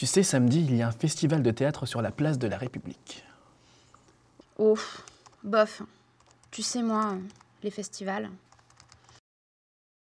Tu sais, samedi, il y a un festival de théâtre sur la place de la République. Oh, bof. Tu sais, moi, les festivals.